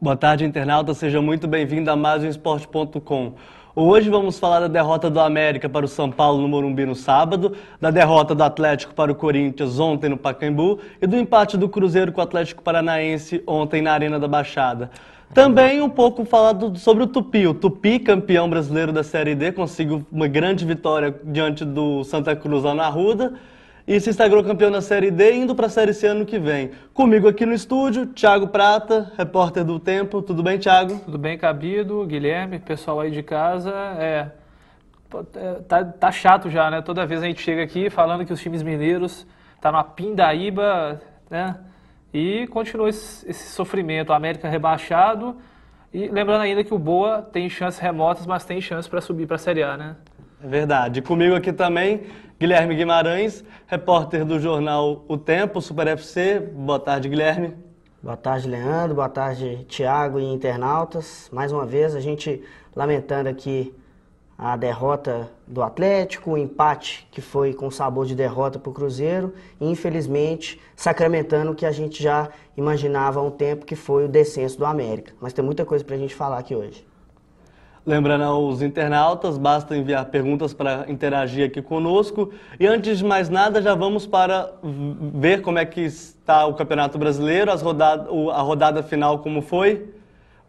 Boa tarde, internauta. Seja muito bem-vindo a mais um esporte.com. Hoje vamos falar da derrota do América para o São Paulo no Morumbi no sábado, da derrota do Atlético para o Corinthians ontem no Pacaembu e do empate do Cruzeiro com o Atlético Paranaense ontem na Arena da Baixada. Também um pouco falado sobre o Tupi. O Tupi, campeão brasileiro da Série D, conseguiu uma grande vitória diante do Santa Cruz lá na Ruda e se sagrou campeão na Série D, indo para a Série C ano que vem. Comigo aqui no estúdio, Thiago Prata, repórter do Tempo. Tudo bem, Thiago? Tudo bem, Cabido, Guilherme, pessoal aí de casa. É, é tá, tá chato já, né? Toda vez a gente chega aqui falando que os times mineiros tá na pindaíba, né? E continua esse, esse sofrimento. a América rebaixado. E lembrando ainda que o Boa tem chances remotas, mas tem chance para subir para a Série A, né? É verdade. Comigo aqui também, Guilherme Guimarães, repórter do jornal O Tempo, Super FC. Boa tarde, Guilherme. Boa tarde, Leandro. Boa tarde, Tiago e internautas. Mais uma vez, a gente lamentando aqui a derrota do Atlético, o empate que foi com sabor de derrota para o Cruzeiro, e infelizmente sacramentando o que a gente já imaginava há um tempo, que foi o descenso do América. Mas tem muita coisa para a gente falar aqui hoje. Lembrando aos internautas, basta enviar perguntas para interagir aqui conosco. E antes de mais nada, já vamos para ver como é que está o Campeonato Brasileiro, rodada, a rodada final como foi.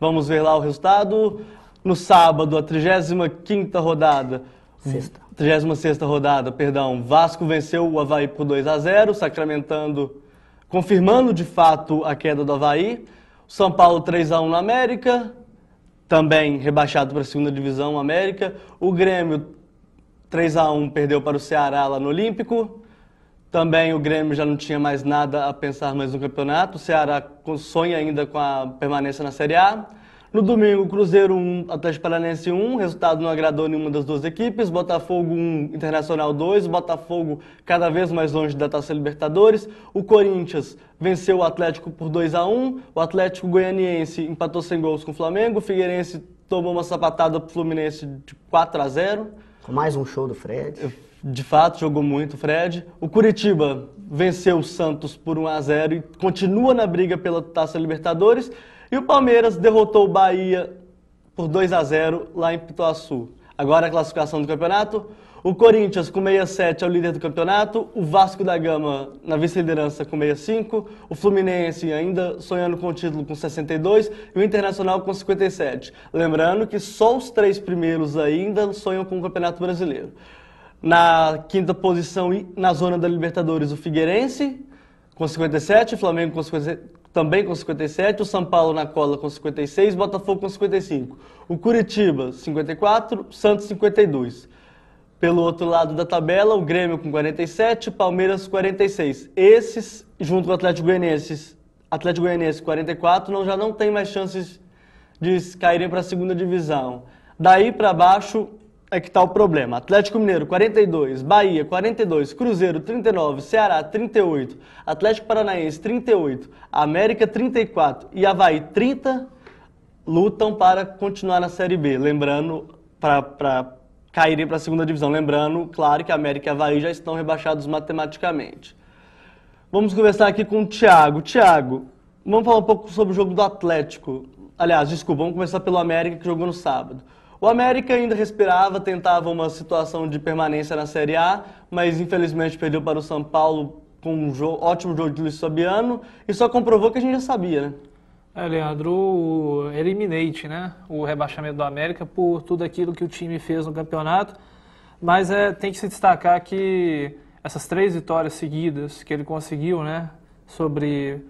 Vamos ver lá o resultado. No sábado, a 35ª rodada. Sexta. 36ª rodada, perdão. Vasco venceu o Havaí por 2 a 0, sacramentando, confirmando de fato a queda do Havaí. São Paulo 3 a 1 na América também rebaixado para a segunda divisão América. O Grêmio 3 a 1 perdeu para o Ceará lá no Olímpico. Também o Grêmio já não tinha mais nada a pensar mais no campeonato. O Ceará sonha ainda com a permanência na Série A. No domingo, Cruzeiro 1, Atlético Paranense 1, resultado não agradou nenhuma das duas equipes, Botafogo 1, Internacional 2, Botafogo cada vez mais longe da Taça Libertadores, o Corinthians venceu o Atlético por 2 a 1 o Atlético Goianiense empatou sem gols com o Flamengo, o Figueirense tomou uma sapatada pro Fluminense de 4 a 0 Com mais um show do Fred. De fato, jogou muito o Fred. O Curitiba venceu o Santos por 1 a 0 e continua na briga pela Taça Libertadores. E o Palmeiras derrotou o Bahia por 2 a 0 lá em Pituaçu. Agora a classificação do campeonato. O Corinthians com 67 é o líder do campeonato, o Vasco da Gama na vice-liderança com 65, o Fluminense ainda sonhando com o título com 62 e o Internacional com 57. Lembrando que só os três primeiros ainda sonham com o Campeonato Brasileiro. Na quinta posição na zona da Libertadores, o Figueirense com 57, o Flamengo com 57 também com 57, o São Paulo na cola com 56, Botafogo com 55. O Curitiba, 54, Santos, 52. Pelo outro lado da tabela, o Grêmio com 47, Palmeiras 46. Esses, junto com o Atlético Goianiense, Atlético Goianiense 44, não, já não tem mais chances de caírem para a segunda divisão. Daí para baixo, é que está o problema. Atlético Mineiro 42, Bahia 42, Cruzeiro 39, Ceará 38, Atlético Paranaense 38, América 34 e Havaí 30 lutam para continuar na Série B. Lembrando, para caírem para a segunda divisão. Lembrando, claro, que América e Havaí já estão rebaixados matematicamente. Vamos conversar aqui com o Thiago. Thiago, vamos falar um pouco sobre o jogo do Atlético. Aliás, desculpa, vamos começar pelo América que jogou no sábado. O América ainda respirava, tentava uma situação de permanência na Série A, mas infelizmente perdeu para o São Paulo com um ótimo jogo de Luiz Fabiano e só comprovou que a gente já sabia, né? É, Leandro, o eliminate, né? O rebaixamento do América por tudo aquilo que o time fez no campeonato. Mas é, tem que se destacar que essas três vitórias seguidas que ele conseguiu, né? Sobre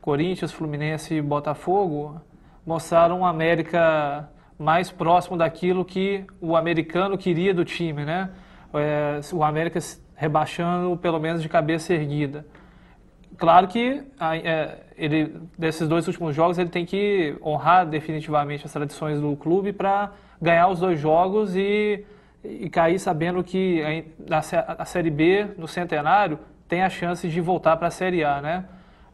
Corinthians, Fluminense e Botafogo, mostraram o América mais próximo daquilo que o americano queria do time, né? É, o América rebaixando pelo menos de cabeça erguida. Claro que a, é, ele desses dois últimos jogos ele tem que honrar definitivamente as tradições do clube para ganhar os dois jogos e, e cair sabendo que a, a série B no centenário tem a chance de voltar para a série A, né?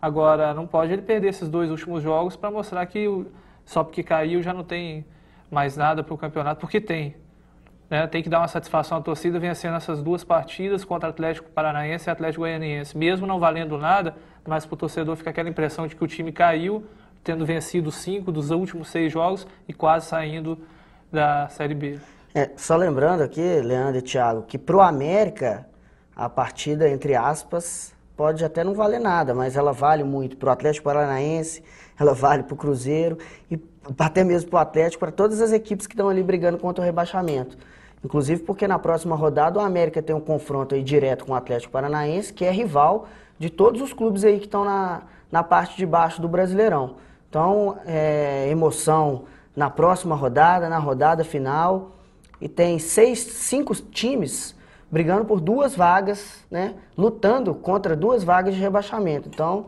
Agora não pode ele perder esses dois últimos jogos para mostrar que o, só porque caiu já não tem mais nada para o campeonato, porque tem. Né? Tem que dar uma satisfação à torcida vencendo essas duas partidas contra Atlético Paranaense e Atlético Goianiense. Mesmo não valendo nada, mas para o torcedor fica aquela impressão de que o time caiu, tendo vencido cinco dos últimos seis jogos e quase saindo da Série B. É, só lembrando aqui, Leandro e Thiago, que para o América, a partida, entre aspas, pode até não valer nada, mas ela vale muito para o Atlético Paranaense, ela vale para o Cruzeiro e até mesmo para o Atlético, para todas as equipes que estão ali brigando contra o rebaixamento. Inclusive porque na próxima rodada o América tem um confronto aí direto com o Atlético Paranaense, que é rival de todos os clubes aí que estão na, na parte de baixo do Brasileirão. Então, é, emoção na próxima rodada, na rodada final. E tem seis, cinco times brigando por duas vagas, né? Lutando contra duas vagas de rebaixamento. Então,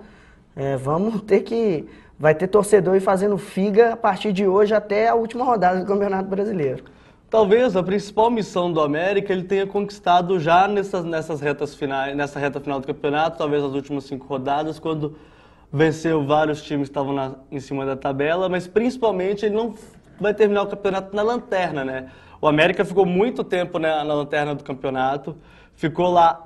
é, vamos ter que. Vai ter torcedor e fazendo figa a partir de hoje até a última rodada do Campeonato Brasileiro. Talvez a principal missão do América ele tenha conquistado já nessas, nessas retas finais, nessa reta final do campeonato, talvez as últimas cinco rodadas, quando venceu vários times que estavam na, em cima da tabela, mas principalmente ele não vai terminar o campeonato na lanterna, né? O América ficou muito tempo na, né, na lanterna do campeonato, ficou lá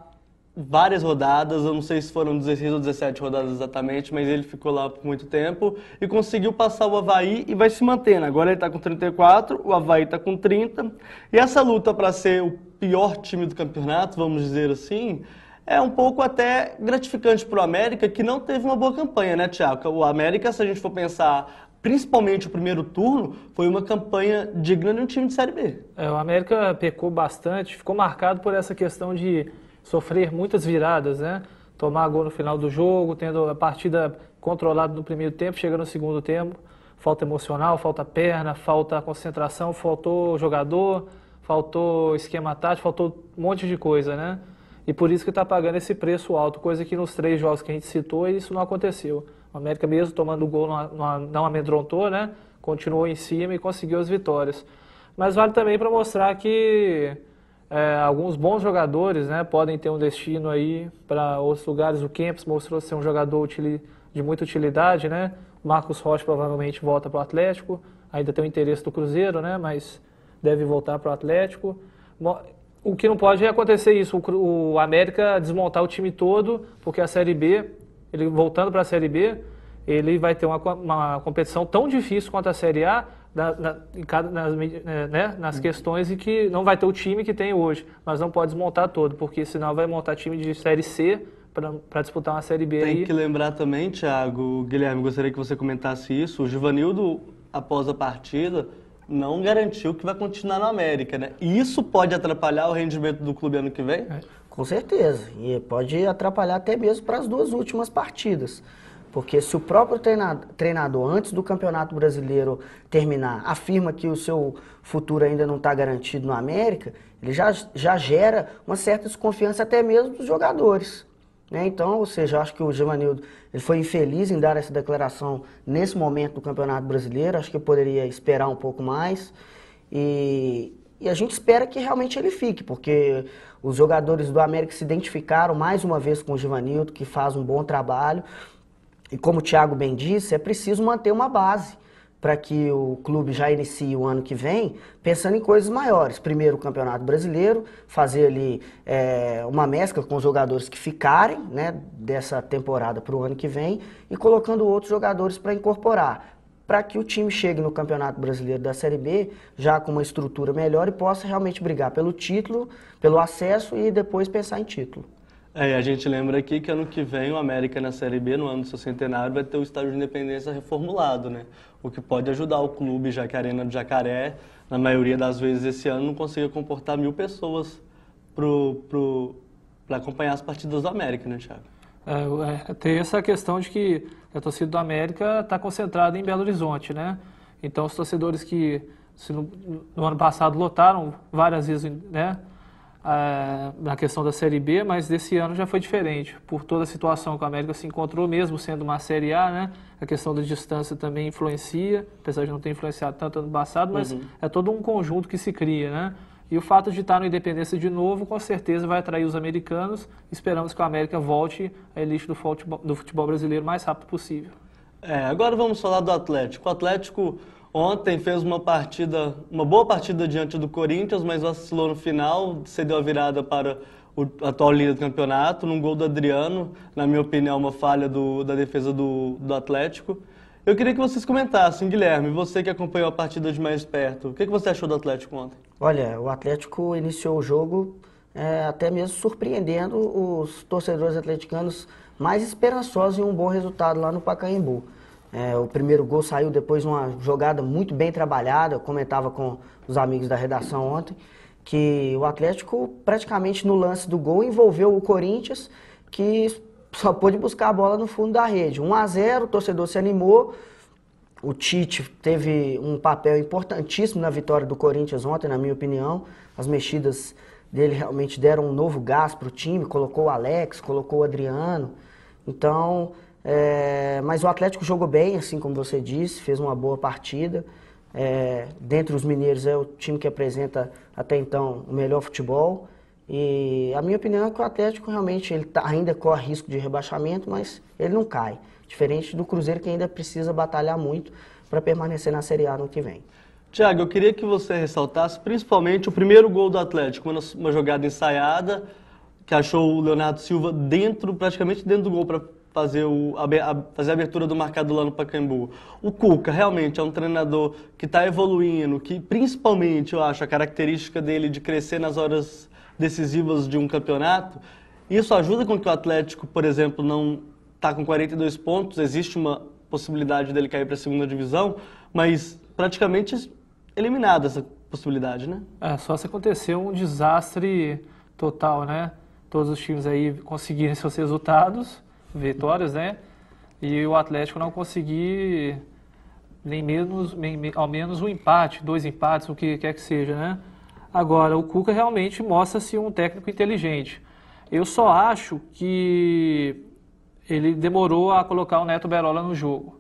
várias rodadas, eu não sei se foram 16 ou 17 rodadas exatamente, mas ele ficou lá por muito tempo e conseguiu passar o Havaí e vai se mantendo. Agora ele está com 34, o Havaí está com 30. E essa luta para ser o pior time do campeonato, vamos dizer assim, é um pouco até gratificante para o América, que não teve uma boa campanha, né, Tiago? O América, se a gente for pensar principalmente o primeiro turno, foi uma campanha digna de um time de Série B. É, o América pecou bastante, ficou marcado por essa questão de sofrer muitas viradas, né? Tomar gol no final do jogo, tendo a partida controlada no primeiro tempo, chega no segundo tempo, falta emocional, falta perna, falta concentração, faltou jogador, faltou esquema tático, faltou um monte de coisa, né? E por isso que está pagando esse preço alto, coisa que nos três jogos que a gente citou, isso não aconteceu. O América mesmo tomando o gol não, não amedrontou, né? Continuou em cima e conseguiu as vitórias. Mas vale também para mostrar que é, alguns bons jogadores né, podem ter um destino aí para outros lugares. O Kempis mostrou ser um jogador de muita utilidade, né? O Marcos Rocha provavelmente volta para o Atlético. Ainda tem o interesse do Cruzeiro, né? Mas deve voltar para o Atlético. O que não pode é acontecer isso, o América desmontar o time todo, porque a Série B ele voltando para a Série B, ele vai ter uma, uma competição tão difícil quanto a Série A na, na, cada, nas, né, né, nas hum. questões e que não vai ter o time que tem hoje, mas não pode desmontar todo, porque senão vai montar time de Série C para disputar uma Série B. Tem aí. que lembrar também, Thiago, Guilherme, gostaria que você comentasse isso, o Givanildo, após a partida, não garantiu que vai continuar no América, né? Isso pode atrapalhar o rendimento do clube ano que vem? É. Com certeza, e pode atrapalhar até mesmo para as duas últimas partidas. Porque se o próprio treinador, treinador, antes do Campeonato Brasileiro terminar, afirma que o seu futuro ainda não está garantido no América, ele já, já gera uma certa desconfiança até mesmo dos jogadores. Né? Então, ou seja, acho que o Givanildo ele foi infeliz em dar essa declaração nesse momento do Campeonato Brasileiro, acho que poderia esperar um pouco mais. E, e a gente espera que realmente ele fique, porque os jogadores do América se identificaram mais uma vez com o Givanildo, que faz um bom trabalho. E como o Thiago bem disse, é preciso manter uma base para que o clube já inicie o ano que vem, pensando em coisas maiores. Primeiro, o Campeonato Brasileiro, fazer ali é, uma mescla com os jogadores que ficarem né, dessa temporada para o ano que vem e colocando outros jogadores para incorporar para que o time chegue no Campeonato Brasileiro da Série B já com uma estrutura melhor e possa realmente brigar pelo título, pelo acesso e depois pensar em título. É, a gente lembra aqui que ano que vem o América na Série B, no ano do seu centenário, vai ter o Estádio de Independência reformulado, né? O que pode ajudar o clube, já que a Arena do Jacaré, na maioria das vezes esse ano, não conseguia comportar mil pessoas para acompanhar as partidas do América, né, Thiago? É, é, tem essa questão de que a torcida do América está concentrada em Belo Horizonte, né? Então, os torcedores que no, no, ano passado lotaram várias vezes né, é, na questão da Série B, mas desse ano já foi diferente, por toda a situação que o América se encontrou, mesmo sendo uma Série A, né? A questão da distância também influencia, apesar de não ter influenciado tanto no ano passado, mas uhum. é todo um conjunto que se cria, né? E o fato de estar no Independência de novo, com certeza vai atrair os americanos. Esperamos que a América volte à elite do futebol, do futebol brasileiro o mais rápido possível. É, agora vamos falar do Atlético. O Atlético ontem fez uma partida, uma boa partida diante do Corinthians, mas vacilou no final, cedeu a virada para o atual líder do campeonato, num gol do Adriano, na minha opinião, é uma falha do, da defesa do, do Atlético. Eu queria que vocês comentassem, Guilherme, você que acompanhou a partida de mais perto, o que, que você achou do Atlético ontem? Olha, o Atlético iniciou o jogo é, até mesmo surpreendendo os torcedores atleticanos mais esperançosos em um bom resultado lá no Pacaembu. É, o primeiro gol saiu depois de uma jogada muito bem trabalhada, eu comentava com os amigos da redação ontem, que o Atlético praticamente no lance do gol envolveu o Corinthians, que só pôde buscar a bola no fundo da rede. 1 a 0 o torcedor se animou. O Tite teve um papel importantíssimo na vitória do Corinthians ontem, na minha opinião. As mexidas dele realmente deram um novo gás para o time, colocou o Alex, colocou o Adriano. Então, é... mas o Atlético jogou bem, assim como você disse, fez uma boa partida. É... Dentre os mineiros é o time que apresenta até então o melhor futebol. E a minha opinião é que o Atlético realmente ele tá, ainda corre risco de rebaixamento, mas ele não cai. Diferente do Cruzeiro que ainda precisa batalhar muito para permanecer na Série A no que vem. Tiago, eu queria que você ressaltasse principalmente o primeiro gol do Atlético, uma jogada ensaiada, que achou o Leonardo Silva dentro, praticamente dentro do gol para fazer, a, fazer a abertura do marcado lá no Pacaembu. O Cuca realmente é um treinador que está evoluindo, que principalmente, eu acho, a característica dele de crescer nas horas decisivas de um campeonato, isso ajuda com que o Atlético, por exemplo, não está com 42 pontos, existe uma possibilidade dele cair para a segunda divisão, mas praticamente eliminada essa possibilidade, né? É, só se acontecer um desastre total, né? Todos os times aí conseguirem seus resultados, vitórias, né? E o Atlético não conseguir nem menos, nem, ao menos um empate, dois empates, o que quer que seja, né? Agora, o Cuca realmente mostra-se um técnico inteligente. Eu só acho que ele demorou a colocar o Neto Berola no jogo.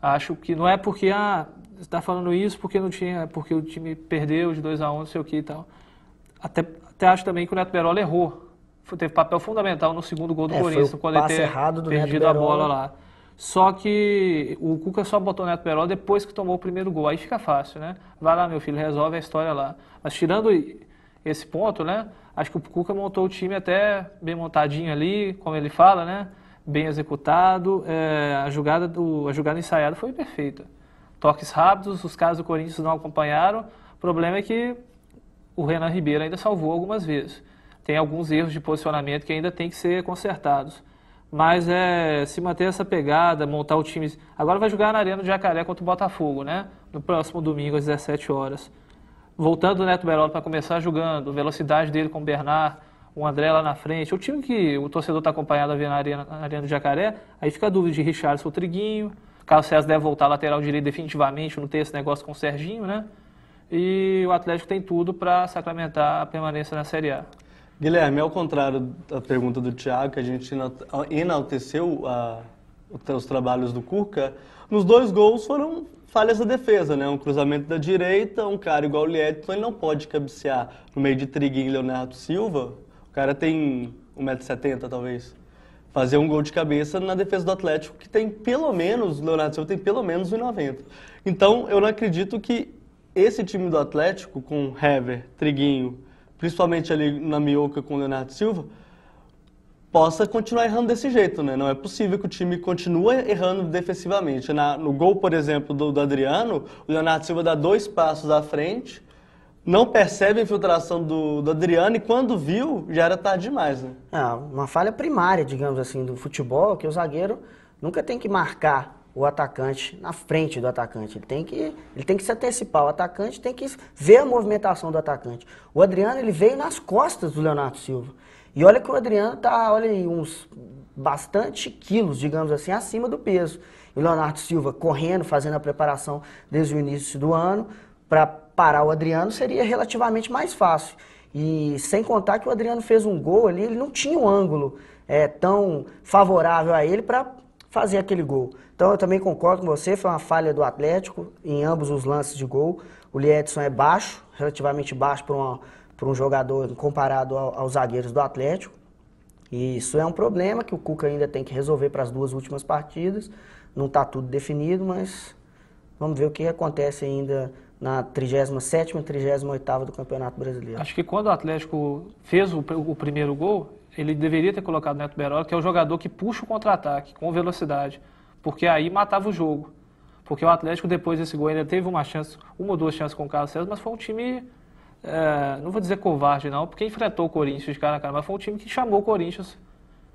Acho que não é porque ah, está falando isso porque não tinha, porque o time perdeu de 2 a 1, um, não sei o que e tal. Até, até acho também que o Neto Berola errou. Foi, teve papel fundamental no segundo gol do é, Corinthians, quando ele ter perdido a bola lá. Só que o Cuca só botou o Neto Berola depois que tomou o primeiro gol. Aí fica fácil, né? Vai lá, meu filho, resolve a história lá. Mas tirando esse ponto, né? Acho que o Cuca montou o time até bem montadinho ali, como ele fala, né? Bem executado. É, a, jogada do, a jogada ensaiada foi perfeita. Toques rápidos, os caras do Corinthians não acompanharam. O problema é que o Renan Ribeiro ainda salvou algumas vezes. Tem alguns erros de posicionamento que ainda tem que ser consertados. Mas é se manter essa pegada, montar o time. Agora vai jogar na Arena do Jacaré contra o Botafogo, né? No próximo domingo às 17 horas voltando o Neto Berola para começar jogando, velocidade dele com o Bernard, o André lá na frente. O time que o torcedor está acompanhado a ver na arena, na arena do Jacaré, aí fica a dúvida de Richardson ou Triguinho. Carlos César deve voltar lateral direito definitivamente, não ter esse negócio com o Serginho, né? E o Atlético tem tudo para sacramentar a permanência na Série A. Guilherme, ao contrário da pergunta do Thiago, que a gente enalteceu a, os trabalhos do Cuca, nos dois gols foram falhas da defesa, né? Um cruzamento da direita, um cara igual o Liedton, ele não pode cabecear no meio de Triguinho e Leonardo Silva. O cara tem 1,70m talvez. Fazer um gol de cabeça na defesa do Atlético, que tem pelo menos, o Leonardo Silva tem pelo menos 1,90m. Então, eu não acredito que esse time do Atlético, com Hever, Triguinho, principalmente ali na Mioca com o Leonardo Silva, possa continuar errando desse jeito, né? Não é possível que o time continue errando defensivamente. Na, no gol, por exemplo, do, do, Adriano, o Leonardo Silva dá dois passos à frente, não percebe a infiltração do, do Adriano e quando viu, já era tarde demais, né? É, uma falha primária, digamos assim, do futebol, que o zagueiro nunca tem que marcar o atacante na frente do atacante. Ele tem que, ele tem que se antecipar. O atacante tem que ver a movimentação do atacante. O Adriano ele veio nas costas do Leonardo Silva. E olha que o Adriano tá, olha aí, uns bastante quilos, digamos assim, acima do peso. E o Leonardo Silva correndo, fazendo a preparação desde o início do ano, para parar o Adriano seria relativamente mais fácil. E sem contar que o Adriano fez um gol ali, ele não tinha um ângulo é, tão favorável a ele para fazer aquele gol. Então eu também concordo com você, foi uma falha do Atlético em ambos os lances de gol. O Liedson é baixo, relativamente baixo para uma para um jogador comparado aos zagueiros do Atlético. E isso é um problema que o Cuca ainda tem que resolver para as duas últimas partidas. Não está tudo definido, mas vamos ver o que acontece ainda na 37 e 38 do Campeonato Brasileiro. Acho que quando o Atlético fez o, o primeiro gol, ele deveria ter colocado o Neto Berola, que é o jogador que puxa o contra-ataque com velocidade, porque aí matava o jogo. Porque o Atlético, depois desse gol, ainda teve uma chance, uma ou duas chances com o Carlos César, mas foi um time é, não vou dizer covarde não, porque enfrentou o Corinthians cara a cara, mas foi um time que chamou o Corinthians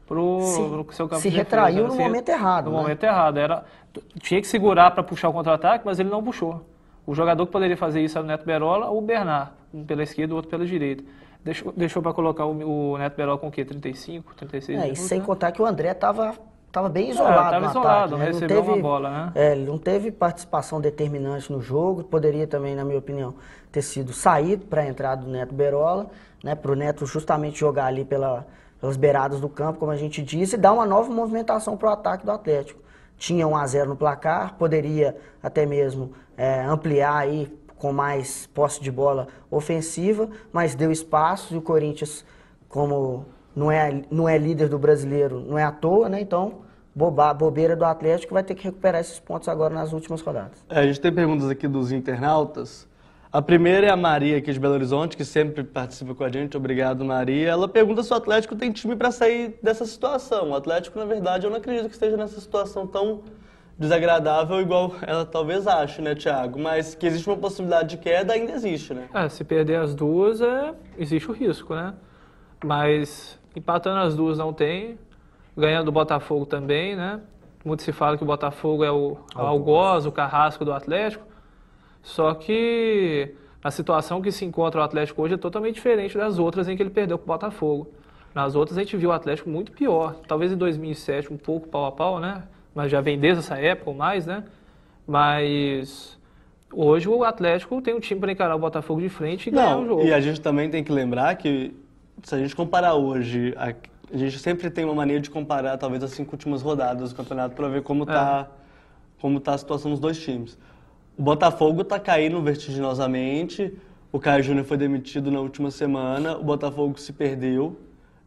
pro, pro seu campo Se de retraiu defesa, né? no momento errado. No né? momento errado. Era, tinha que segurar para puxar o contra-ataque, mas ele não puxou. O jogador que poderia fazer isso era o Neto Berola ou o Bernard, um pela esquerda, o outro pela direita. Deixou, deixou para colocar o, o, Neto Berola com o quê? 35, 36 é, minutos, E sem né? contar que o André estava estava bem isolado. Estava é, isolado, né? recebeu teve, uma bola, né? É, ele não teve participação determinante no jogo. Poderia também, na minha opinião, ter sido saído para a entrada do Neto Berola, né? Para o Neto justamente jogar ali pela, pelas beiradas do campo, como a gente disse, e dar uma nova movimentação para o ataque do Atlético. Tinha 1 a 0 no placar, poderia até mesmo é, ampliar aí com mais posse de bola ofensiva, mas deu espaço e o Corinthians, como não é, não é líder do brasileiro, não é à toa, né? Então, boba, bobeira do Atlético vai ter que recuperar esses pontos agora nas últimas rodadas. É, a gente tem perguntas aqui dos internautas. A primeira é a Maria aqui de Belo Horizonte, que sempre participa com a gente. Obrigado, Maria. Ela pergunta se o Atlético tem time para sair dessa situação. O Atlético, na verdade, eu não acredito que esteja nessa situação tão desagradável, igual ela talvez ache, né, Thiago? Mas que existe uma possibilidade de queda, ainda existe, né? Ah, se perder as duas, é... existe o risco, né? Mas empatando as duas não tem, ganhando o Botafogo também, né? Muito se fala que o Botafogo é o é algoz, o carrasco do Atlético. Só que a situação que se encontra o Atlético hoje é totalmente diferente das outras em que ele perdeu para o Botafogo. Nas outras a gente viu o Atlético muito pior. Talvez em 2007 um pouco pau a pau, né? Mas já vem desde essa época ou mais, né? Mas hoje o Atlético tem um time para encarar o Botafogo de frente e Não, ganhar o jogo. E a gente também tem que lembrar que se a gente comparar hoje, a, a gente sempre tem uma mania de comparar talvez as cinco últimas rodadas do campeonato para ver como está é. Tá, como tá a situação dos dois times. O Botafogo está caindo vertiginosamente. O Caio Júnior foi demitido na última semana, o Botafogo se perdeu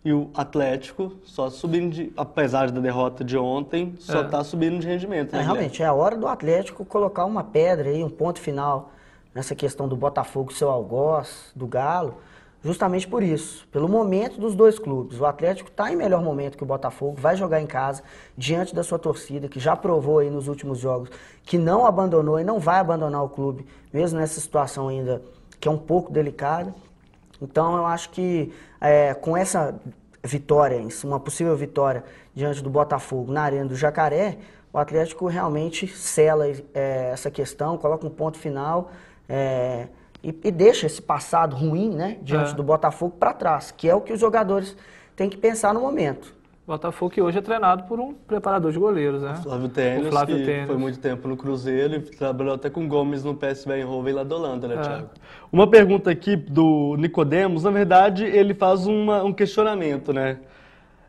e o Atlético só subindo, de, apesar da derrota de ontem, só está é. Tá subindo de rendimento. Né, é, realmente, é a hora do Atlético colocar uma pedra aí, um ponto final nessa questão do Botafogo, seu algoz, do Galo justamente por isso, pelo momento dos dois clubes. O Atlético está em melhor momento que o Botafogo, vai jogar em casa, diante da sua torcida, que já provou aí nos últimos jogos que não abandonou e não vai abandonar o clube, mesmo nessa situação ainda que é um pouco delicada. Então eu acho que é, com essa vitória, uma possível vitória diante do Botafogo na Arena do Jacaré, o Atlético realmente sela é, essa questão, coloca um ponto final. É, e, e deixa esse passado ruim, né, diante é. do Botafogo para trás, que é o que os jogadores têm que pensar no momento. Botafogo que hoje é treinado por um preparador de goleiros, né? Flávio Tênis, que Tênis. foi muito tempo no Cruzeiro e trabalhou até com Gomes no PSV Eindhoven lá da Holanda, né, é. Thiago? Uma pergunta aqui do Nicodemos, na verdade, ele faz uma, um questionamento, né?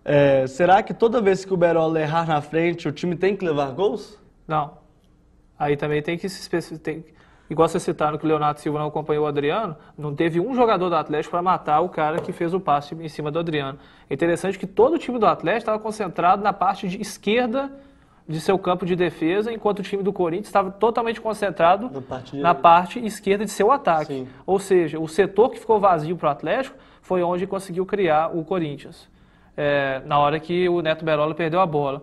É, será que toda vez que o Berola errar na frente, o time tem que levar gols? Não. Aí também tem que se especificar. Tem... Igual você citaram que o Leonardo Silva não acompanhou o Adriano, não teve um jogador do Atlético para matar o cara que fez o passe em cima do Adriano. É interessante que todo o time do Atlético estava concentrado na parte de esquerda de seu campo de defesa, enquanto o time do Corinthians estava totalmente concentrado na parte, na parte esquerda de seu ataque. Sim. Ou seja, o setor que ficou vazio para o Atlético foi onde conseguiu criar o Corinthians, é, na hora que o Neto Berola perdeu a bola.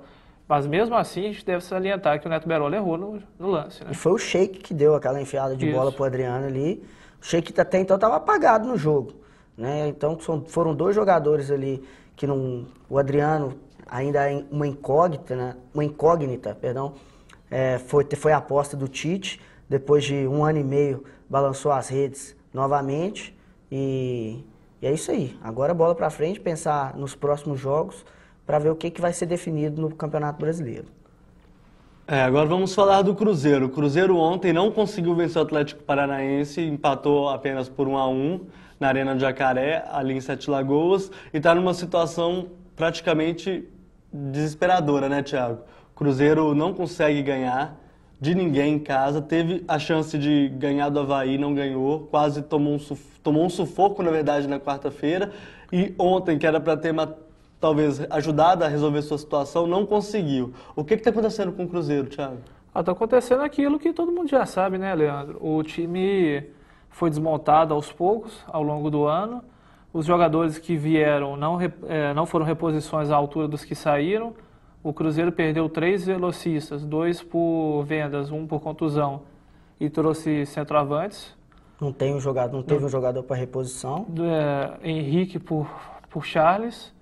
Mas mesmo assim, a gente deve salientar que o Neto Berola errou no, no lance. Né? E foi o Sheik que deu aquela enfiada de Isso. bola pro Adriano ali. O Sheik tá até então estava apagado no jogo. Né? Então são, foram dois jogadores ali que não. O Adriano ainda é uma incógnita, né? Uma incógnita, perdão. É, foi, foi a aposta do Tite. Depois de um ano e meio, balançou as redes novamente. E, e é isso aí. Agora bola para frente, pensar nos próximos jogos para ver o que, que vai ser definido no Campeonato Brasileiro. É, agora vamos falar do Cruzeiro. O Cruzeiro ontem não conseguiu vencer o Atlético Paranaense, empatou apenas por 1 a 1 na Arena de Jacaré, ali em Sete Lagoas, e está numa situação praticamente desesperadora, né, Thiago? O Cruzeiro não consegue ganhar de ninguém em casa, teve a chance de ganhar do Havaí, não ganhou, quase tomou um, tomou um sufoco, na verdade, na quarta-feira, e ontem, que era para ter talvez ajudada a resolver sua situação, não conseguiu. O que está acontecendo com o Cruzeiro, Thiago? Está ah, tá acontecendo aquilo que todo mundo já sabe, né, Leandro? O time foi desmontado aos poucos, ao longo do ano. Os jogadores que vieram não, é, não foram reposições à altura dos que saíram. O Cruzeiro perdeu três velocistas, dois por vendas, um por contusão, e trouxe centroavantes. Não tem um jogador, não teve um jogador para reposição. É, Henrique por, por Charles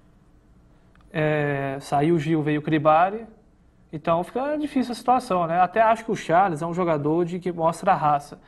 é, saiu o Gil, veio o Cribari, então fica difícil a situação, né? Até acho que o Charles é um jogador de que mostra a raça,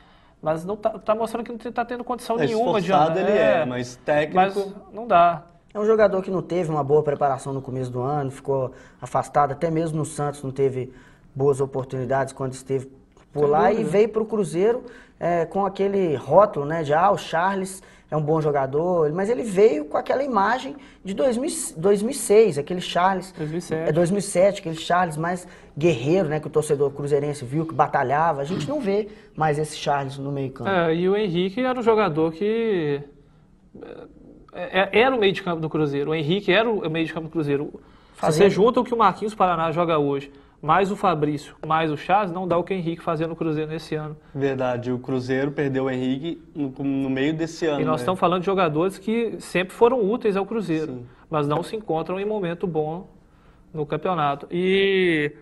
mas não tá, tá mostrando que não está tendo condição é, nenhuma de andar. ele é, é, mas técnico... Mas não dá. É um jogador que não teve uma boa preparação no começo do ano, ficou afastado, até mesmo no Santos não teve boas oportunidades quando esteve por Sem lá dúvida. e veio para o Cruzeiro é, com aquele rótulo, né, de ah, o Charles é um bom jogador, mas ele veio com aquela imagem de 2000, 2006, aquele Charles. 2007. É 2007, aquele Charles mais guerreiro, né, que o torcedor cruzeirense viu, que batalhava. A gente não vê mais esse Charles no meio-campo. É, e o Henrique era um jogador que é, é, era o meio de campo do Cruzeiro. O Henrique era o meio de campo do Cruzeiro. Fazendo. Se você junta o que o Marquinhos Paraná joga hoje mais o Fabrício, mais o Chaz, não dá o que o Henrique fazia no Cruzeiro nesse ano. Verdade, o Cruzeiro perdeu o Henrique no, no meio desse ano. E nós né? estamos falando de jogadores que sempre foram úteis ao Cruzeiro, Sim. mas não se encontram em momento bom no campeonato. E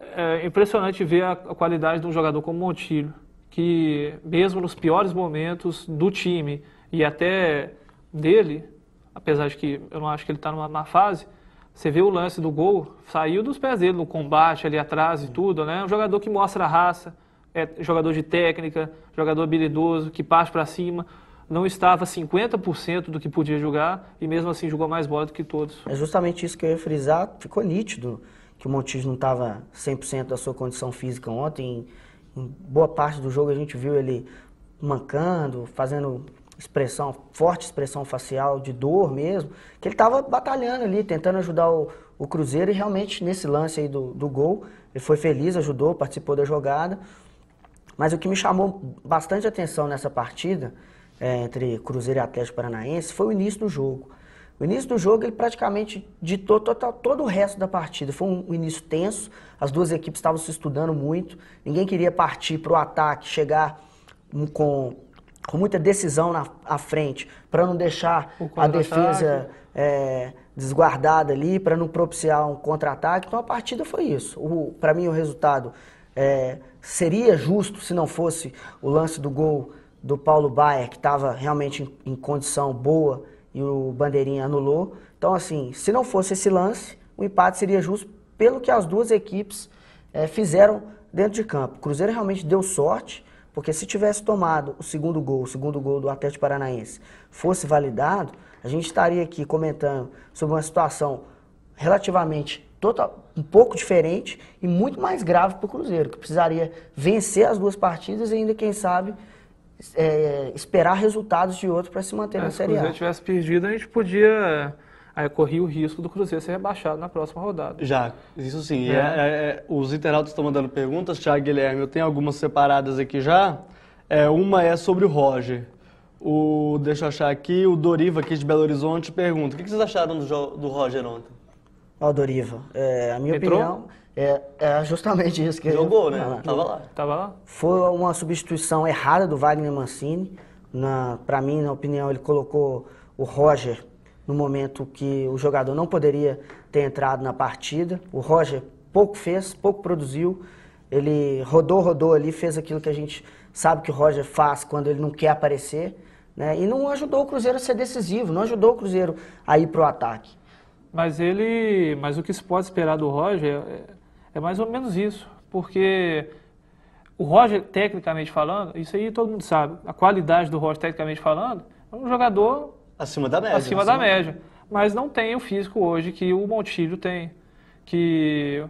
é impressionante ver a qualidade de um jogador como Montilho, que mesmo nos piores momentos do time e até dele, apesar de que eu não acho que ele está numa má fase, você vê o lance do gol, saiu dos pés dele no combate ali atrás e tudo, né? Um jogador que mostra a raça, é jogador de técnica, jogador habilidoso, que parte para cima. Não estava 50% do que podia jogar e mesmo assim jogou mais bola do que todos. É justamente isso que eu ia frisar, ficou nítido que o Montijo não estava 100% da sua condição física ontem. Em boa parte do jogo a gente viu ele mancando, fazendo expressão, forte expressão facial, de dor mesmo, que ele estava batalhando ali, tentando ajudar o, o Cruzeiro e realmente nesse lance aí do, do gol, ele foi feliz, ajudou, participou da jogada. Mas o que me chamou bastante atenção nessa partida é, entre Cruzeiro e Atlético Paranaense foi o início do jogo. O início do jogo ele praticamente ditou total, todo o resto da partida. Foi um início tenso, as duas equipes estavam se estudando muito, ninguém queria partir para o ataque, chegar com com muita decisão na, à frente, para não deixar a defesa é, desguardada ali, para não propiciar um contra-ataque. Então a partida foi isso. Para mim, o resultado é, seria justo se não fosse o lance do gol do Paulo Baier, que estava realmente em, em condição boa e o Bandeirinha anulou. Então, assim, se não fosse esse lance, o empate seria justo pelo que as duas equipes é, fizeram dentro de campo. O Cruzeiro realmente deu sorte porque se tivesse tomado o segundo gol, o segundo gol do Atlético Paranaense, fosse validado, a gente estaria aqui comentando sobre uma situação relativamente total, um pouco diferente e muito mais grave para o Cruzeiro, que precisaria vencer as duas partidas e ainda, quem sabe, é, esperar resultados de outro para se manter é, na Série A. Se o Cruzeiro tivesse perdido, a gente podia aí corria o risco do Cruzeiro ser rebaixado na próxima rodada. Já, isso sim. É. é. É, é, os internautas estão mandando perguntas, Thiago Guilherme, eu tenho algumas separadas aqui já. É, uma é sobre o Roger. O, deixa eu achar aqui, o Doriva aqui de Belo Horizonte pergunta, o que, vocês acharam do, do Roger ontem? Ó, oh, Doriva, é, a minha Entrou? opinião... É, é, justamente isso que Jogou, né? Ah, Tava lá. Tava lá. Foi uma substituição errada do Wagner Mancini. Na, mim, na opinião, ele colocou o Roger no momento que o jogador não poderia ter entrado na partida. O Roger pouco fez, pouco produziu. Ele rodou, rodou ali, fez aquilo que a gente sabe que o Roger faz quando ele não quer aparecer. Né? E não ajudou o Cruzeiro a ser decisivo, não ajudou o Cruzeiro a ir para o ataque. Mas ele. Mas o que se pode esperar do Roger é, é mais ou menos isso. Porque o Roger, tecnicamente falando, isso aí todo mundo sabe, a qualidade do Roger, tecnicamente falando, é um jogador Acima da média. Acima, acima da média. Mas não tem o físico hoje que o Montilho tem, que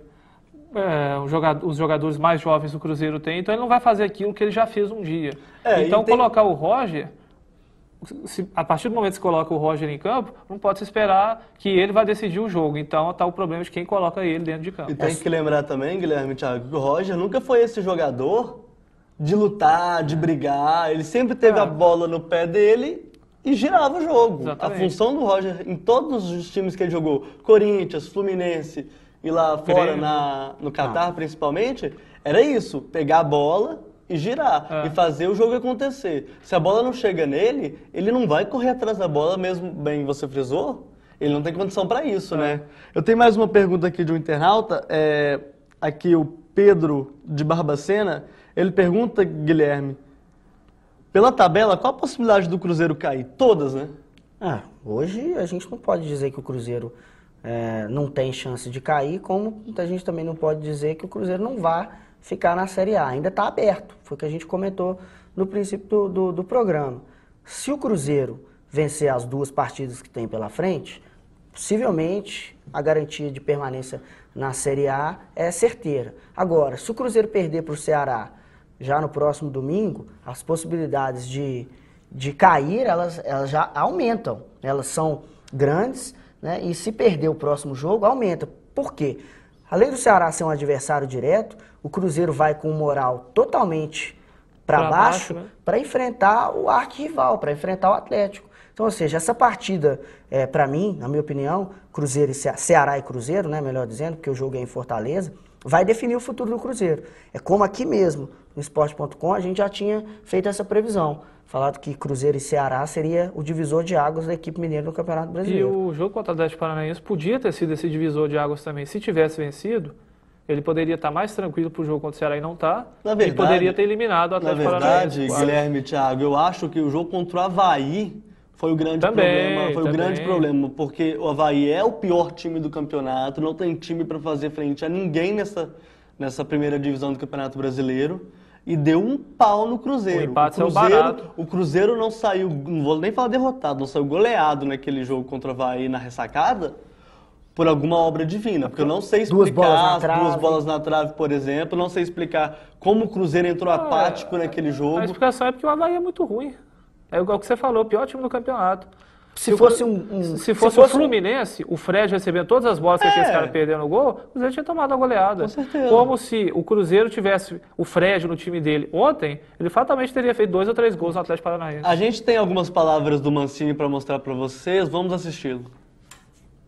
é, jogador, os jogadores mais jovens do Cruzeiro têm. Então ele não vai fazer aquilo que ele já fez um dia. É, então tem... colocar o Roger se, a partir do momento que você coloca o Roger em campo, não pode se esperar que ele vai decidir o jogo. Então está o problema de quem coloca ele dentro de campo. E tem que lembrar também, Guilherme Thiago, que o Roger nunca foi esse jogador de lutar, de brigar. Ele sempre teve é. a bola no pé dele e girava o jogo. Exatamente. A função do Roger em todos os times que ele jogou, Corinthians, Fluminense e lá fora na, no Catar ah. principalmente, era isso, pegar a bola e girar ah. e fazer o jogo acontecer. Se a bola não chega nele, ele não vai correr atrás da bola mesmo bem você frisou. Ele não tem condição para isso, é. né? Eu tenho mais uma pergunta aqui de um internauta, é, aqui o Pedro de Barbacena, ele pergunta, Guilherme, pela tabela, qual a possibilidade do Cruzeiro cair? Todas, né? Ah, hoje a gente não pode dizer que o Cruzeiro é, não tem chance de cair, como a gente também não pode dizer que o Cruzeiro não vá ficar na Série A. Ainda está aberto, foi o que a gente comentou no princípio do, do, do programa. Se o Cruzeiro vencer as duas partidas que tem pela frente, possivelmente a garantia de permanência na Série A é certeira. Agora, se o Cruzeiro perder para o Ceará já no próximo domingo, as possibilidades de, de cair, elas, elas já aumentam. Elas são grandes, né? E se perder o próximo jogo, aumenta. Por quê? Além do Ceará ser um adversário direto, o Cruzeiro vai com moral totalmente para baixo, baixo né? para enfrentar o arquirrival, para enfrentar o Atlético. Então, ou seja, essa partida, é, para mim, na minha opinião, Cruzeiro e Ce Ceará e Cruzeiro, né, melhor dizendo, porque o jogo é em Fortaleza, vai definir o futuro do Cruzeiro. É como aqui mesmo, no esporte.com, a gente já tinha feito essa previsão. Falado que Cruzeiro e Ceará seria o divisor de águas da equipe mineira no Campeonato Brasileiro. E o jogo contra o Atlético Paranaense podia ter sido esse divisor de águas também. Se tivesse vencido, ele poderia estar mais tranquilo para o jogo contra o Ceará e não está. e poderia ter eliminado o Atlético Paranaense. Na verdade, Paranaense. Guilherme, Thiago, eu acho que o jogo contra o Havaí foi o grande também, problema. Foi também. o grande problema, porque o Havaí é o pior time do campeonato, não tem time para fazer frente a ninguém nessa, nessa primeira divisão do Campeonato Brasileiro e deu um pau no Cruzeiro. O empate o Cruzeiro, o Cruzeiro não saiu, não vou nem falar derrotado, não saiu goleado naquele jogo contra o Bahia na ressacada por alguma obra divina, porque eu não sei explicar duas bolas na trave, duas bolas na trave por exemplo, não sei explicar como o Cruzeiro entrou ah, apático naquele jogo. A explicação é porque o Havaí é muito ruim. É igual que você falou, pior time do campeonato. Se, se fosse um, um, se fosse, se fosse o Fluminense, um... o Fred recebendo todas as bolas que aqueles é. caras perderam no gol, o Cruzeiro tinha tomado a goleada. Com certeza. Como se o Cruzeiro tivesse o Fred no time dele ontem, ele fatalmente teria feito dois ou três gols no Atlético Paranaense. A gente tem algumas palavras do Mancini para mostrar para vocês, vamos assisti-lo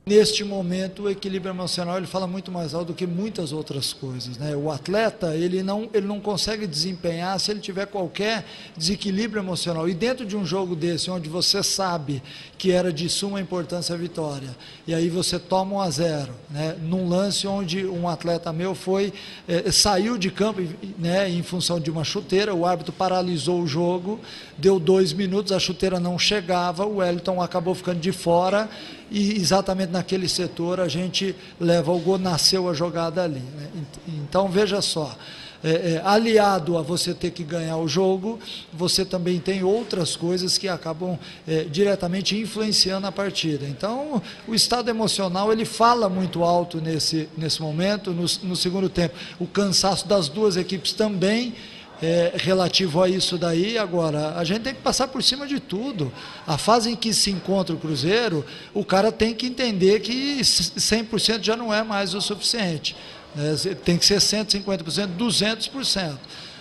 neste momento o equilíbrio emocional ele fala muito mais alto do que muitas outras coisas né o atleta ele não ele não consegue desempenhar se ele tiver qualquer desequilíbrio emocional e dentro de um jogo desse onde você sabe que era de suma importância a vitória e aí você toma um a zero né num lance onde um atleta meu foi eh, saiu de campo né em função de uma chuteira o árbitro paralisou o jogo deu dois minutos a chuteira não chegava o Wellington acabou ficando de fora e exatamente naquele setor a gente leva o gol, nasceu a jogada ali. Né? Então veja só. É, é, aliado a você ter que ganhar o jogo, você também tem outras coisas que acabam é, diretamente influenciando a partida. Então, o estado emocional ele fala muito alto nesse, nesse momento, no, no segundo tempo. O cansaço das duas equipes também é, relativo a isso daí. Agora, a gente tem que passar por cima de tudo. A fase em que se encontra o Cruzeiro, o cara tem que entender que 100% já não é mais o suficiente. Né? Tem que ser 150%, 200%.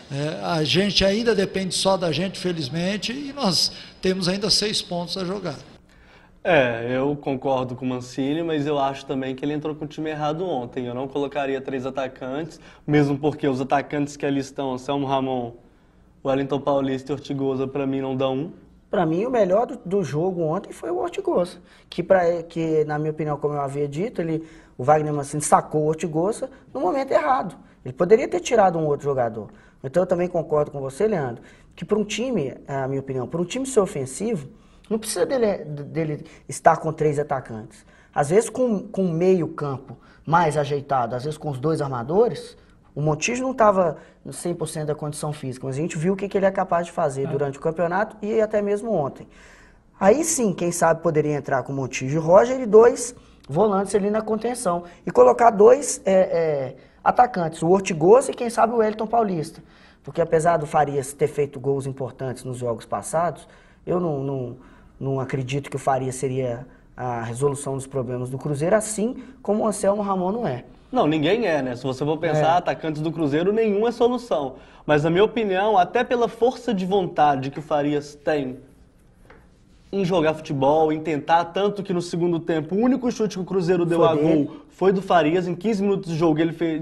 É, a gente ainda depende só da gente, felizmente, e nós temos ainda seis pontos a jogar. É, eu concordo com o Mancini, mas eu acho também que ele entrou com o time errado ontem. Eu não colocaria três atacantes, mesmo porque os atacantes que ali estão, Selmo Ramon, Wellington Paulista e Ortigosa, para mim não dão um. Para mim, o melhor do, do, jogo ontem foi o Ortigosa, que, pra, que, na minha opinião, como eu havia dito, ele, o Wagner Mancini sacou o Ortigosa no momento errado. Ele poderia ter tirado um outro jogador. Então, eu também concordo com você, Leandro, que para um time, na é minha opinião, para um time ser ofensivo, não precisa dele, dele estar com três atacantes. Às vezes com, com meio campo mais ajeitado, às vezes com os dois armadores, o Montijo não estava 100% da condição física, mas a gente viu o que, que ele é capaz de fazer é. durante o campeonato e até mesmo ontem. Aí sim, quem sabe poderia entrar com o Montijo e Roger e dois volantes ali na contenção. E colocar dois é, é, atacantes, o Ortigoso e quem sabe o Wellington Paulista. Porque apesar do Farias ter feito gols importantes nos jogos passados, eu não, não não acredito que o Faria seria a resolução dos problemas do Cruzeiro, assim como o Anselmo Ramon não é. Não, ninguém é, né? Se você for pensar, é. atacantes do Cruzeiro, nenhum é solução. Mas, na minha opinião, até pela força de vontade que o Farias tem em jogar futebol, em tentar, tanto que no segundo tempo o único chute que o Cruzeiro deu foi a dele. gol foi do Farias. Em 15 minutos de jogo ele fez,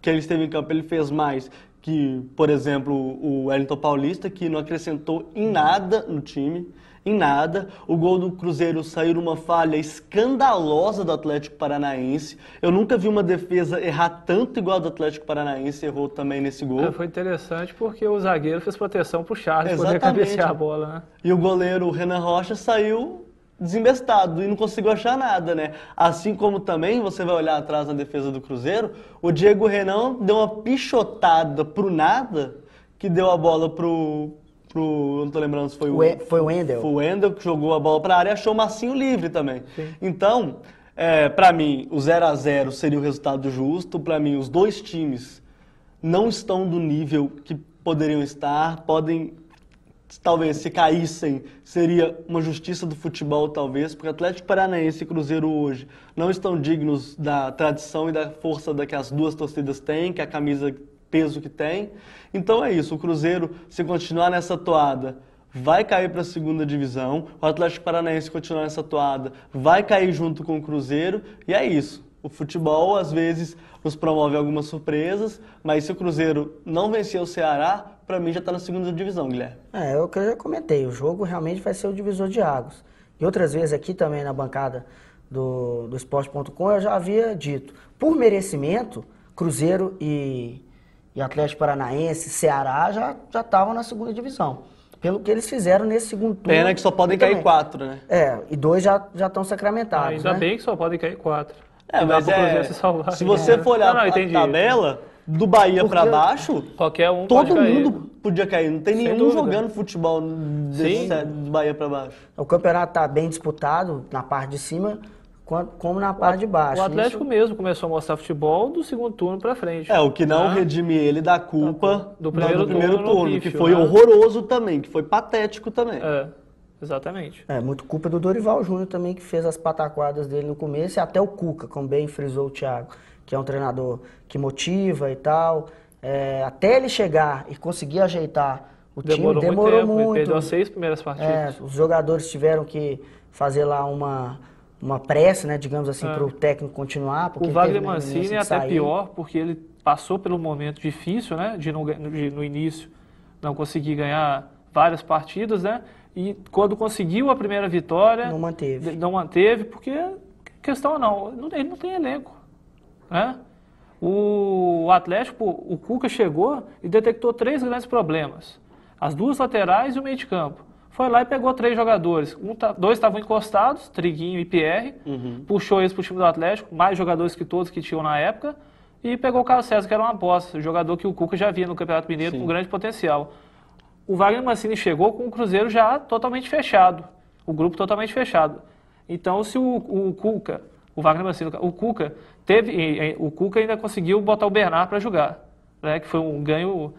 que ele esteve em campo, ele fez mais que, por exemplo, o Wellington Paulista, que não acrescentou em nada no time em nada. O gol do Cruzeiro saiu numa falha escandalosa do Atlético Paranaense. Eu nunca vi uma defesa errar tanto igual a do Atlético Paranaense errou também nesse gol. É, foi interessante porque o zagueiro fez proteção pro Charles Exatamente. poder cabecear a bola, né? E o goleiro Renan Rocha saiu desembestado e não conseguiu achar nada, né? Assim como também você vai olhar atrás na defesa do Cruzeiro, o Diego Renan deu uma pichotada pro nada que deu a bola pro pro. Não tô lembrando se foi o. o foi o Wendel. Foi o Wendel que jogou a bola para a área e achou o Marcinho livre também. Sim. Então, é, para mim, o 0 a 0 seria o resultado justo. Para mim, os dois times não estão do nível que poderiam estar, podem. Talvez se caíssem, seria uma justiça do futebol, talvez, porque Atlético Paranaense e Cruzeiro hoje não estão dignos da tradição e da força da que as duas torcidas têm, que é a camisa peso que tem. Então é isso, o Cruzeiro, se continuar nessa toada, vai cair para a segunda divisão. O Atlético Paranaense continuar nessa toada, vai cair junto com o Cruzeiro. E é isso. O futebol, às vezes, nos promove algumas surpresas, mas se o Cruzeiro não vencer o Ceará, para mim já está na segunda divisão, Guilherme. É, é o que eu já comentei. O jogo realmente vai ser o divisor de águas. E outras vezes aqui também na bancada do, do esporte.com eu já havia dito. Por merecimento, Cruzeiro e e Atlético Paranaense, Ceará já já estavam na segunda divisão. Pelo que eles fizeram nesse segundo turno. Pena que só podem cair também. quatro, né? É, e dois já já estão sacramentados. Ah, ainda né? bem que só podem cair quatro. É, mas é, se, salvar, se você for olhar não, não, a tabela do Bahia para baixo, qualquer um todo mundo cair. podia cair. Não tem Sem nenhum dúvida. jogando futebol do Bahia para baixo. O campeonato está bem disputado na parte de cima como na parte de baixo. O Atlético Isso... mesmo começou a mostrar futebol do segundo turno para frente. É, o que não né? redime ele da culpa do, do primeiro, do primeiro turno, turno que foi né? horroroso também, que foi patético também. É, exatamente. É, muito culpa do Dorival Júnior também, que fez as pataquadas dele no começo, e até o Cuca, como bem frisou o Thiago, que é um treinador que motiva e tal. É, até ele chegar e conseguir ajeitar o demorou time, demorou muito. Tempo, muito. Perdeu as seis primeiras partidas. É, os jogadores tiveram que fazer lá uma uma pressa, né, digamos assim, é. para o técnico continuar. o Wagner Mancini é até pior, porque ele passou pelo momento difícil, né, de, não, de no início não conseguir ganhar várias partidas, né, e quando conseguiu a primeira vitória... Não manteve. Não manteve, porque questão não, ele não tem elenco, né? O Atlético, o Cuca chegou e detectou três grandes problemas. As duas laterais e o meio de campo foi lá e pegou três jogadores. Um, tá, dois estavam encostados, Triguinho e Pierre, uhum. puxou eles para o time do Atlético, mais jogadores que todos que tinham na época, e pegou o Carlos César, que era uma aposta, jogador que o Cuca já via no Campeonato Mineiro Sim. com grande potencial. O Wagner Mancini chegou com o Cruzeiro já totalmente fechado, o grupo totalmente fechado. Então, se o, o Cuca, o Wagner Mancini, o Cuca, teve, o Cuca ainda conseguiu botar o Bernard para jogar, né, que foi um ganho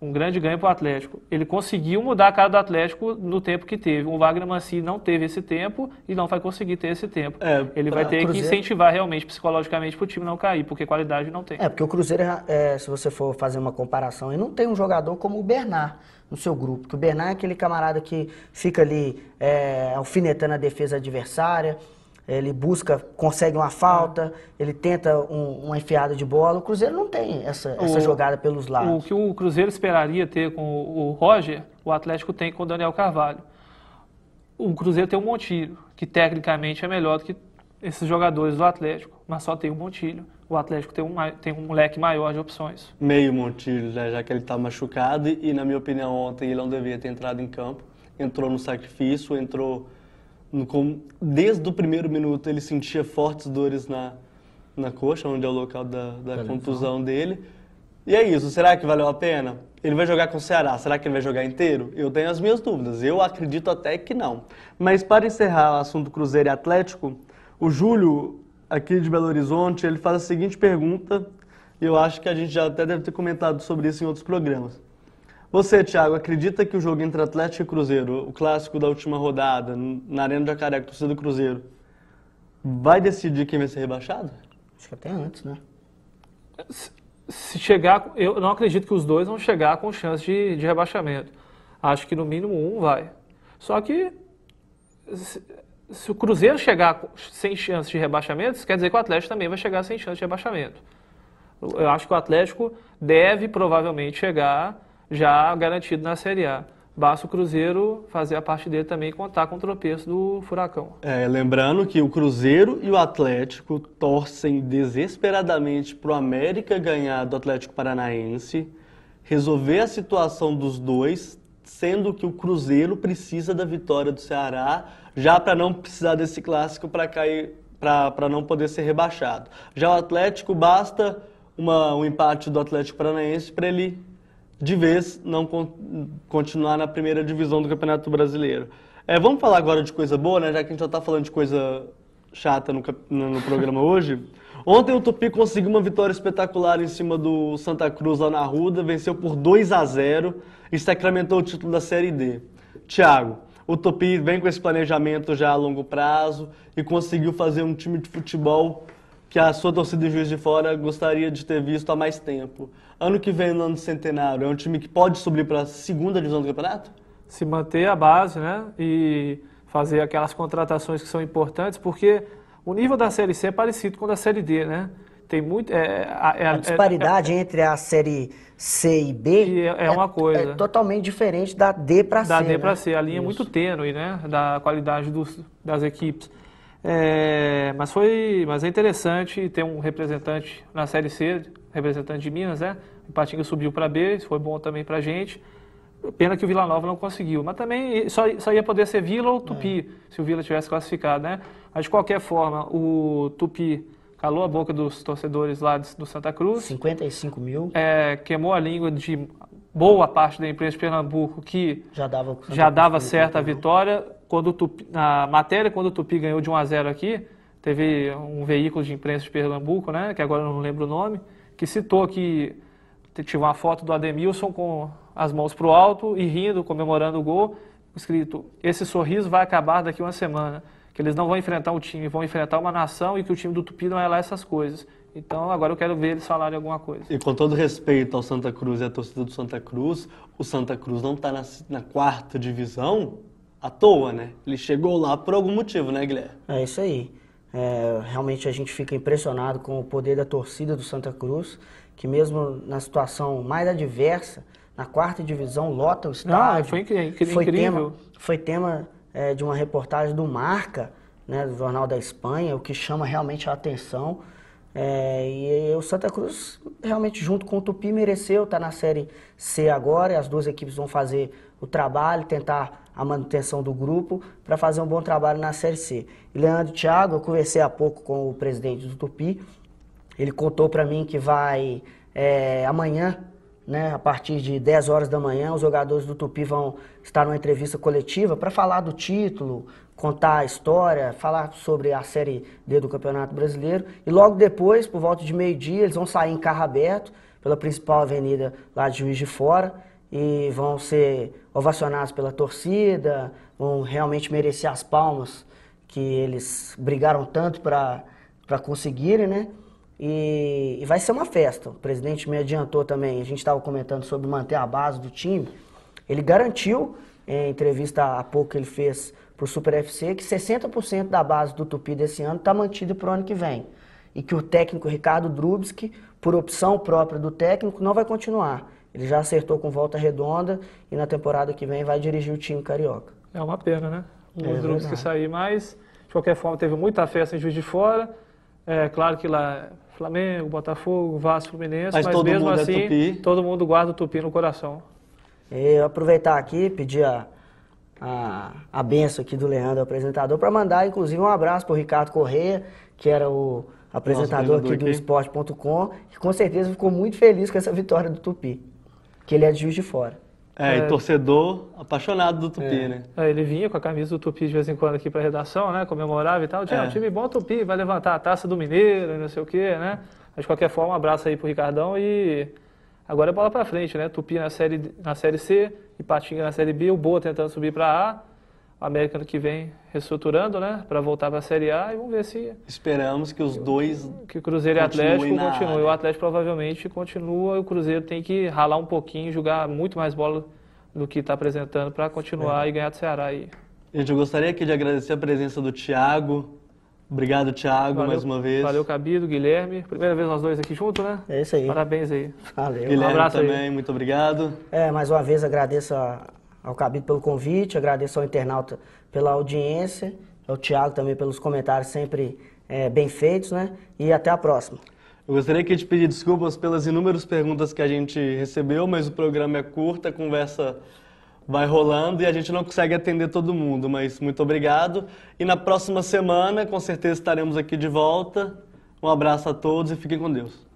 um grande ganho para o Atlético. Ele conseguiu mudar a cara do Atlético no tempo que teve. O Wagner Mancini não teve esse tempo e não vai conseguir ter esse tempo. É, ele vai é, ter Cruzeiro... que incentivar realmente psicologicamente para o time não cair, porque qualidade não tem. É, porque o Cruzeiro, é, é, se você for fazer uma comparação, ele não tem um jogador como o Bernard no seu grupo. Que o Bernard é aquele camarada que fica ali é, alfinetando a defesa adversária, ele busca, consegue uma falta, ele tenta um, uma enfiada de bola. O Cruzeiro não tem essa, o, essa jogada pelos lados. O que o Cruzeiro esperaria ter com o, Roger, o Atlético tem com o Daniel Carvalho. O Cruzeiro tem o Montilho, que tecnicamente é melhor do que esses jogadores do Atlético, mas só tem o Montilho. O Atlético tem um, tem um leque maior de opções. Meio Montilho, né, já que ele está machucado e, na minha opinião, ontem ele não devia ter entrado em campo. Entrou no sacrifício, entrou desde o primeiro minuto ele sentia fortes dores na, na coxa, onde é o local da, da contusão dele. E é isso, será que valeu a pena? Ele vai jogar com o Ceará, será que ele vai jogar inteiro? Eu tenho as minhas dúvidas, eu acredito até que não. Mas para encerrar o assunto Cruzeiro e Atlético, o Júlio, aqui de Belo Horizonte, ele faz a seguinte pergunta, e eu acho que a gente já até deve ter comentado sobre isso em outros programas. Você, Thiago, acredita que o jogo entre Atlético e Cruzeiro, o clássico da última rodada, na Arena do Jacaré, com torcida do Cruzeiro, vai decidir quem vai ser rebaixado? Acho que até antes, né? Se chegar, eu não acredito que os dois vão chegar com chance de, de rebaixamento. Acho que no mínimo um vai. Só que se, se o Cruzeiro chegar sem chance de rebaixamento, isso quer dizer que o Atlético também vai chegar sem chance de rebaixamento. Eu acho que o Atlético deve provavelmente chegar já garantido na Série A. Basta o Cruzeiro fazer a parte dele também e contar com o tropeço do Furacão. É, lembrando que o Cruzeiro e o Atlético torcem desesperadamente para o América ganhar do Atlético Paranaense, resolver a situação dos dois, sendo que o Cruzeiro precisa da vitória do Ceará, já para não precisar desse clássico para cair, para não poder ser rebaixado. Já o Atlético basta uma, um empate do Atlético Paranaense para ele de vez não con continuar na primeira divisão do Campeonato Brasileiro. É, vamos falar agora de coisa boa, né? Já que a gente já está falando de coisa chata no, no programa hoje. Ontem o Tupi conseguiu uma vitória espetacular em cima do Santa Cruz lá na Ruda, venceu por 2 a 0 e sacramentou o título da Série D. Tiago, o Tupi vem com esse planejamento já a longo prazo e conseguiu fazer um time de futebol que a sua torcida de Juiz de Fora gostaria de ter visto há mais tempo ano que vem, no ano centenário, é um time que pode subir para a segunda divisão do campeonato? Se manter a base, né? E fazer aquelas contratações que são importantes, porque o nível da Série C é parecido com o da Série D, né? Tem muito. É, é, a é, disparidade é, é, entre a Série C e B é, é, uma coisa. É totalmente diferente da D para C. Da D né? para C. A linha Isso. é muito tênue, né? Da qualidade dos, das equipes. mas foi. Mas é interessante ter um representante na Série C representante de Minas, né? O Ipatinga subiu para B, isso foi bom também para a gente. Pena que o Vila Nova não conseguiu, mas também só, só ia poder ser Vila ou Tupi, é. se o Vila tivesse classificado, né? Mas de qualquer forma, o Tupi calou a boca dos torcedores lá do Santa Cruz. 55 mil. É, queimou a língua de boa parte da imprensa de Pernambuco que já dava, já dava certa a vitória. Quando o Tupi, na matéria, quando o Tupi ganhou de 1 a 0 aqui, teve um veículo de imprensa de Pernambuco, né? Que agora eu não lembro o nome que citou que tinha uma foto do Ademilson com as mãos para o alto e rindo, comemorando o gol, escrito: Esse sorriso vai acabar daqui uma semana. Que eles não vão enfrentar o time, vão enfrentar uma nação e que o time do Tupi não é lá essas coisas. Então agora eu quero ver eles falarem alguma coisa. E com todo respeito ao Santa Cruz e à torcida do Santa Cruz, o Santa Cruz não está na, na, quarta divisão à toa, né? Ele chegou lá por algum motivo, né, Guilherme? É isso aí. É, realmente a gente fica impressionado com o poder da torcida do Santa Cruz, que mesmo na situação mais adversa, na quarta divisão, lota o ah, estádio. Ah, foi incrível. Foi tema, foi tema é, de uma reportagem do Marca, né, do Jornal da Espanha, o que chama realmente a atenção. É, e o Santa Cruz, realmente, junto com o Tupi, mereceu estar tá na Série C agora. e as duas equipes vão fazer o trabalho, tentar a manutenção do grupo para fazer um bom trabalho na Série C. E Leandro Thiago, eu conversei há pouco com o presidente do Tupi, ele contou para mim que vai é, amanhã, né, a partir de 10 horas da manhã, os jogadores do Tupi vão estar numa entrevista coletiva para falar do título, contar a história, falar sobre a Série D do Campeonato Brasileiro. E logo depois, por volta de meio-dia, eles vão sair em carro aberto pela principal avenida lá de Juiz de Fora e vão ser ovacionados pela torcida, vão realmente merecer as palmas que eles brigaram tanto para conseguirem, né? E, e, vai ser uma festa. O presidente me adiantou também, a gente estava comentando sobre manter a base do time. Ele garantiu, em entrevista há pouco que ele fez para o Super FC, que 60% da base do Tupi desse ano está mantida para o ano que vem. E que o técnico Ricardo Drubski, por opção própria do técnico, não vai continuar. Ele já acertou com volta redonda e na temporada que vem vai dirigir o time carioca. É uma pena, né? os é dos é grupos que sair, mas de qualquer forma teve muita festa em Juiz de Fora. É claro que lá Flamengo, Botafogo, Vasco, Fluminense, mas, mas mesmo é assim é todo mundo guarda o Tupi no coração. E aproveitar aqui, pedir a, a, a benção aqui do Leandro, apresentador, para mandar inclusive um abraço para o Ricardo Correia, que era o apresentador aqui, aqui do esporte.com, que com certeza ficou muito feliz com essa vitória do Tupi que ele é de Juiz de Fora. É, e é. torcedor apaixonado do Tupi, é. né? É, ele vinha com a camisa do Tupi de vez em quando aqui para redação, né? Comemorava e tal. Tinha, é. um ah, time bom Tupi, vai levantar a taça do Mineiro e não sei o quê, né? Mas de qualquer forma, um abraço aí pro Ricardão e agora é bola para frente, né? Tupi na série, na série C, Ipatinga na série B, o Boa tentando subir para A América ano que vem reestruturando, né? Para voltar para a Série A e vamos ver se. Esperamos que os dois. Que Cruzeiro e Atlético continuem. O Atlético provavelmente continua e o Cruzeiro tem que ralar um pouquinho, jogar muito mais bola do que está apresentando para continuar é. e ganhar do Ceará aí. Gente, eu gostaria aqui de agradecer a presença do Thiago. Obrigado, Thiago, valeu, mais uma vez. Valeu, Cabido, Guilherme. Primeira vez nós dois aqui juntos, né? É isso aí. Parabéns aí. Valeu. Guilherme um abraço também, aí. muito obrigado. É, mais uma vez agradeço a, ao Cabido pelo convite, agradeço ao internauta pela audiência, ao Thiago também pelos comentários sempre é, bem feitos, né? E até a próxima. Eu gostaria aqui de pedir desculpas pelas inúmeras perguntas que a gente recebeu, mas o programa é curto, a conversa vai rolando e a gente não consegue atender todo mundo, mas muito obrigado. E na próxima semana, com certeza, estaremos aqui de volta. Um abraço a todos e fiquem com Deus.